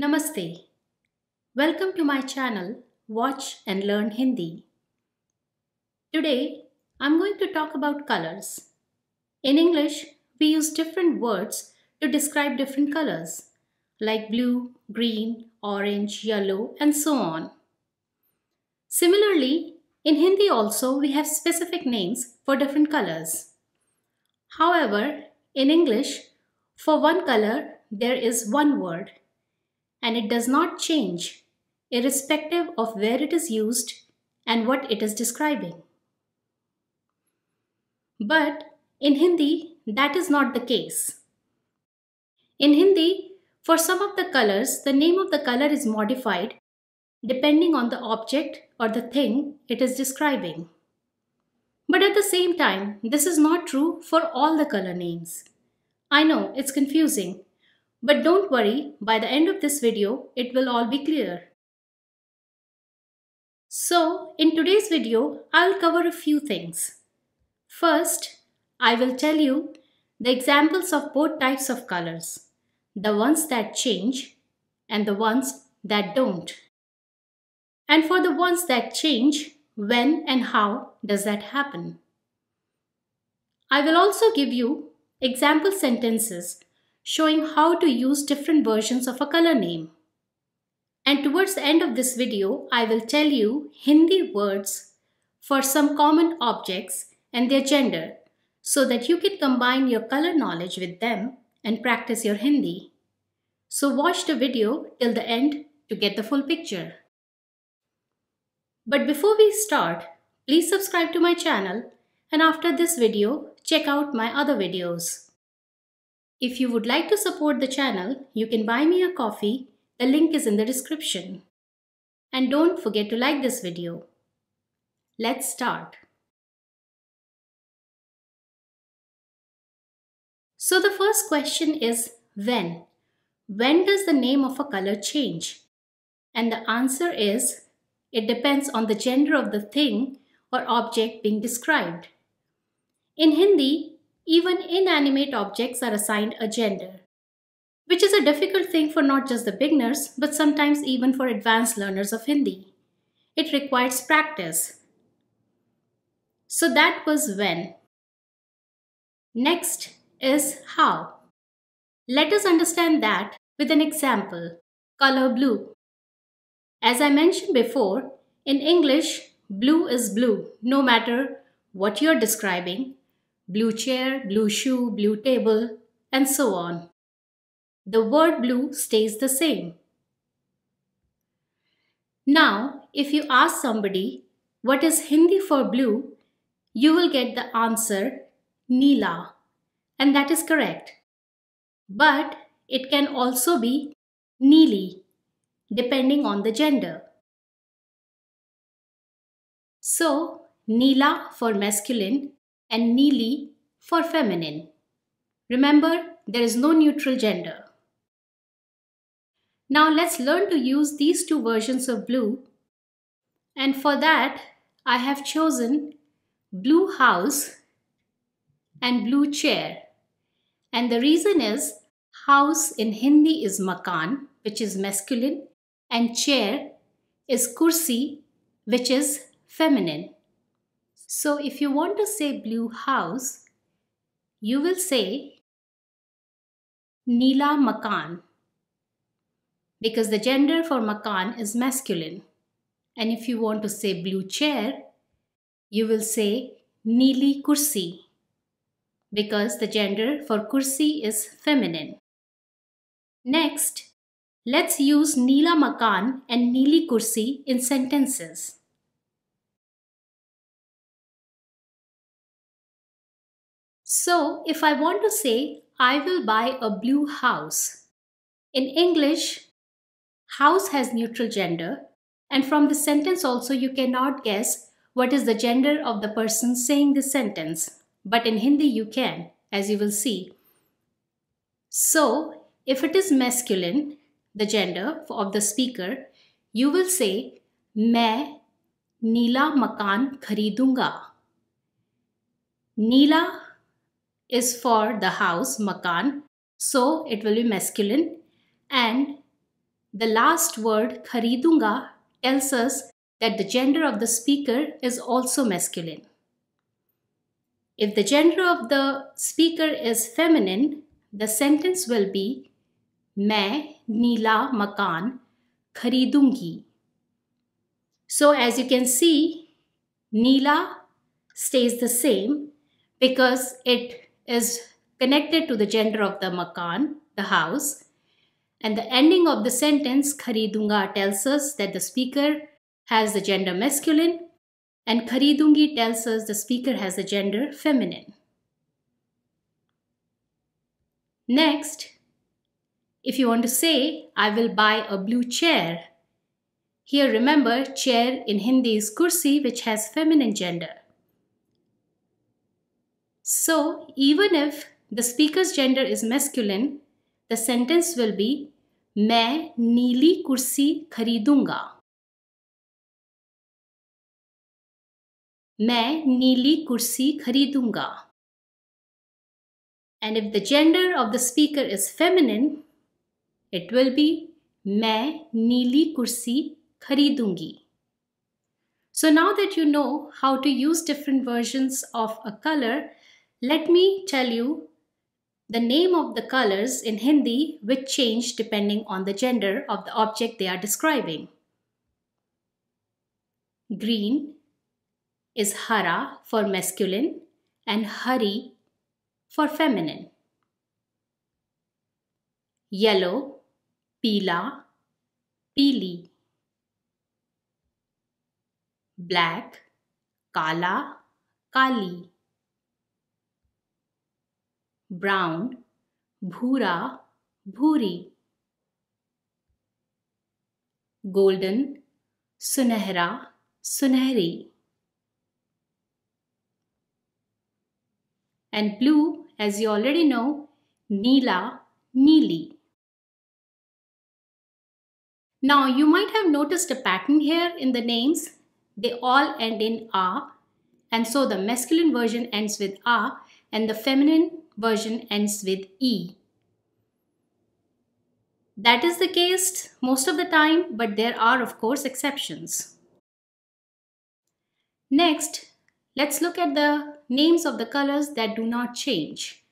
Namaste. Welcome to my channel Watch and Learn Hindi. Today I'm going to talk about colors. In English, we use different words to describe different colors like blue, green, orange, yellow and so on. Similarly, in Hindi also we have specific names for different colors. However, in English, for one color there is one word and it does not change irrespective of where it is used and what it is describing. But in Hindi, that is not the case. In Hindi, for some of the colors, the name of the color is modified depending on the object or the thing it is describing. But at the same time, this is not true for all the color names. I know it's confusing, but don't worry, by the end of this video, it will all be clear. So, in today's video, I'll cover a few things. First, I will tell you the examples of both types of colors, the ones that change and the ones that don't. And for the ones that change, when and how does that happen? I will also give you example sentences showing how to use different versions of a color name. And towards the end of this video, I will tell you Hindi words for some common objects and their gender so that you can combine your color knowledge with them and practice your Hindi. So watch the video till the end to get the full picture. But before we start, please subscribe to my channel and after this video, check out my other videos. If you would like to support the channel, you can buy me a coffee. The link is in the description. And don't forget to like this video. Let's start. So the first question is when? When does the name of a color change? And the answer is it depends on the gender of the thing or object being described. In Hindi, even inanimate objects are assigned a gender, which is a difficult thing for not just the beginners, but sometimes even for advanced learners of Hindi. It requires practice. So that was when. Next is how. Let us understand that with an example color blue. As I mentioned before, in English, blue is blue no matter what you're describing blue chair, blue shoe, blue table, and so on. The word blue stays the same. Now, if you ask somebody, what is Hindi for blue, you will get the answer Nila, and that is correct. But it can also be Neeli, depending on the gender. So, Nila for masculine and Neely for feminine. Remember, there is no neutral gender. Now let's learn to use these two versions of blue. And for that, I have chosen blue house and blue chair. And the reason is house in Hindi is makan, which is masculine, and chair is kursi, which is feminine. So if you want to say blue house, you will say Nila Makan because the gender for Makan is masculine. And if you want to say blue chair, you will say Nili Kursi because the gender for kursi is feminine. Next, let's use Nila Makan and Nili Kursi in sentences. So if I want to say, I will buy a blue house. In English, house has neutral gender. And from the sentence also, you cannot guess what is the gender of the person saying the sentence. But in Hindi, you can, as you will see. So if it is masculine, the gender of the speaker, you will say, मैं नीला मकान खरीदूंगा नीला is for the house, makan, so it will be masculine. And the last word, kharidunga, tells us that the gender of the speaker is also masculine. If the gender of the speaker is feminine, the sentence will be मैं nila makan खरीदूंगी. So as you can see, Nila stays the same because it is connected to the gender of the makan, the house. And the ending of the sentence, Kharidunga, tells us that the speaker has the gender masculine, and Kharidungi tells us the speaker has the gender feminine. Next, if you want to say, I will buy a blue chair, here remember, chair in Hindi is kursi, which has feminine gender. So even if the speaker's gender is masculine, the sentence will be मैं नीली कुर्सी खरीदूंगा मैं नीली कुर्सी खरीदूंगा And if the gender of the speaker is feminine, it will be मैं नीली कुर्सी खरीदूंगी. So now that you know how to use different versions of a color let me tell you the name of the colors in Hindi which change depending on the gender of the object they are describing. Green is Hara for masculine and Hari for feminine. Yellow, Pila, Pili. Black, Kala, Kali brown, bhura, bhuri. Golden, sunahra, sunahri. And blue, as you already know, neela, neeli. Now you might have noticed a pattern here in the names. They all end in a and so the masculine version ends with a and the feminine version ends with E. That is the case most of the time, but there are of course exceptions. Next, let's look at the names of the colors that do not change.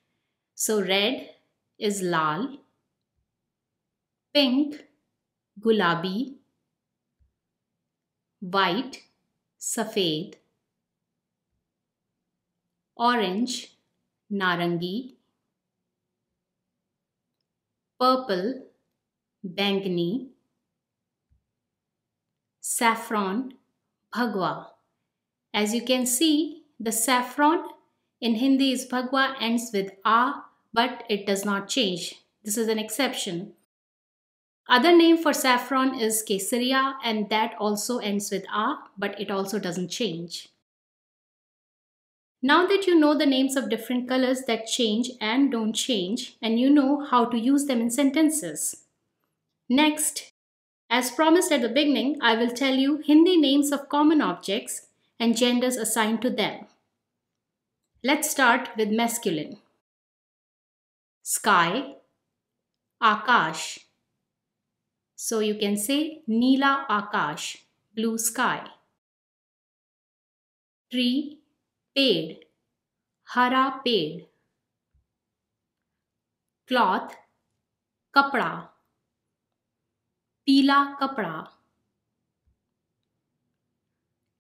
So red is lal, pink gulabi, white safed, orange narangi, purple, bangani, saffron, bhagwa. As you can see, the saffron in Hindi is bhagwa ends with a, but it does not change. This is an exception. Other name for saffron is kesaria, and that also ends with a, but it also doesn't change. Now that you know the names of different colors that change and don't change, and you know how to use them in sentences. Next, as promised at the beginning, I will tell you Hindi names of common objects and genders assigned to them. Let's start with masculine. Sky, Akash. So you can say Nila Akash, blue sky. Tree, पेड़ हरा पेड़ cloth कपड़ा पीला कपड़ा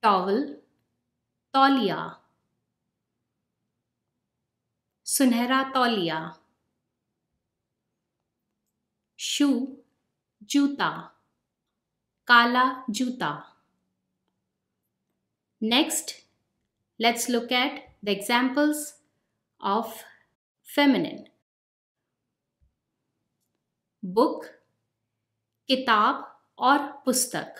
towel तौलिया सुनहरा तौलिया शू जूता काला जूता next Let's look at the examples of feminine. Book, kitab or pustak.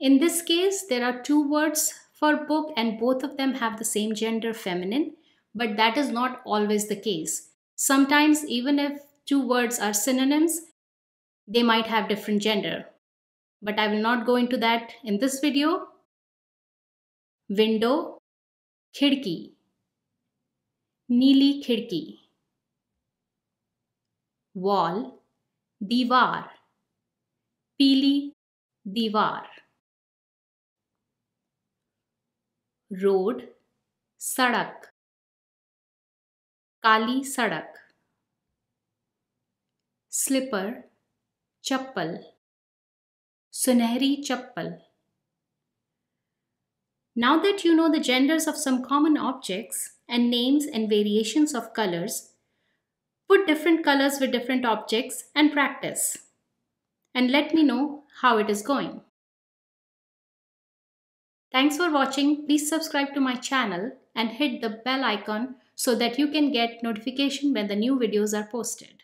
In this case, there are two words for book and both of them have the same gender feminine, but that is not always the case. Sometimes even if two words are synonyms, they might have different gender. But I will not go into that in this video. Window खिड़की नीली खिड़की wall दीवार पीली दीवार road सड़क काली सड़क slipper चप्पल सुनहरी चप्पल Now that you know the genders of some common objects and names and variations of colors, put different colors with different objects and practice. And let me know how it is going. Thanks for watching. Please subscribe to my channel and hit the bell icon so that you can get notification when the new videos are posted.